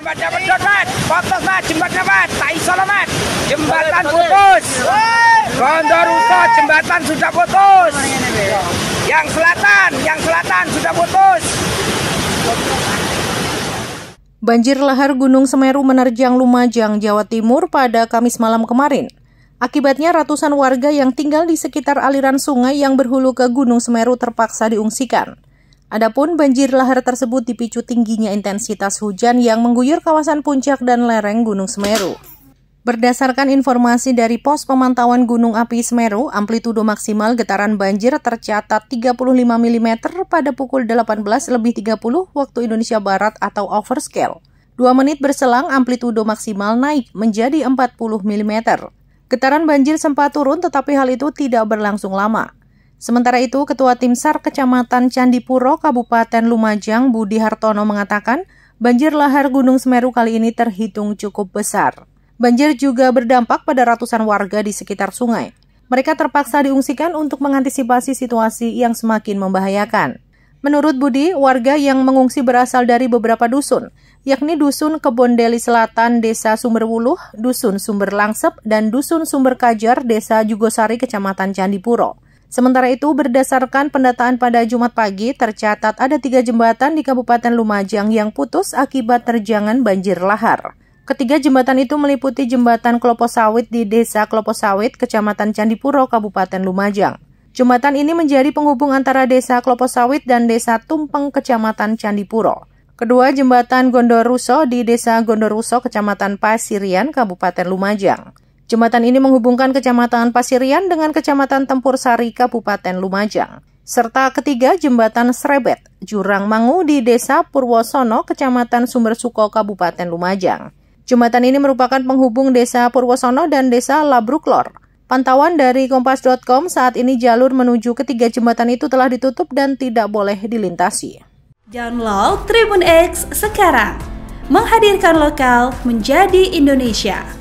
Jembatan dapat putus mat, jembatan, dapat, tak Jembatan putus. Gondor jembatan sudah putus. Yang selatan, yang selatan sudah putus. Banjir lahar Gunung Semeru menerjang Lumajang, Jawa Timur pada Kamis malam kemarin. Akibatnya ratusan warga yang tinggal di sekitar aliran sungai yang berhulu ke Gunung Semeru terpaksa diungsikan. Adapun banjir lahar tersebut dipicu tingginya intensitas hujan yang mengguyur kawasan puncak dan lereng Gunung Semeru. Berdasarkan informasi dari Pos Pemantauan Gunung Api Semeru, amplitudo maksimal getaran banjir tercatat 35 mm pada pukul 18 lebih 30 waktu Indonesia Barat atau overscale. Dua menit berselang, amplitudo maksimal naik menjadi 40 mm. Getaran banjir sempat turun tetapi hal itu tidak berlangsung lama. Sementara itu, Ketua Tim SAR Kecamatan Candipuro, Kabupaten Lumajang, Budi Hartono mengatakan, banjir lahar Gunung Semeru kali ini terhitung cukup besar. Banjir juga berdampak pada ratusan warga di sekitar sungai. Mereka terpaksa diungsikan untuk mengantisipasi situasi yang semakin membahayakan. Menurut Budi, warga yang mengungsi berasal dari beberapa dusun, yakni Dusun Kebondeli Selatan, Desa Sumberwuluh, Dusun Sumber Langsep, dan Dusun Sumber Kajar, Desa Jugosari, Kecamatan Candipuro. Sementara itu, berdasarkan pendataan pada Jumat pagi, tercatat ada tiga jembatan di Kabupaten Lumajang yang putus akibat terjangan banjir lahar. Ketiga jembatan itu meliputi jembatan Klopo Sawit di Desa Klopo Sawit, Kecamatan Candipuro, Kabupaten Lumajang. Jembatan ini menjadi penghubung antara Desa Klopo Sawit dan Desa Tumpeng, Kecamatan Candipuro. Kedua, jembatan Gondoruso di Desa Gondoruso, Kecamatan Pasirian, Kabupaten Lumajang. Jembatan ini menghubungkan Kecamatan Pasirian dengan Kecamatan Tempur Sari, Kabupaten Lumajang. Serta ketiga jembatan Srebet, Jurang Mangu di Desa Purwosono, Kecamatan Sumber Suko, Kabupaten Lumajang. Jembatan ini merupakan penghubung Desa Purwosono dan Desa Labruklor. Pantauan dari Kompas.com saat ini jalur menuju ketiga jembatan itu telah ditutup dan tidak boleh dilintasi. Download Tribun X sekarang, menghadirkan lokal menjadi Indonesia.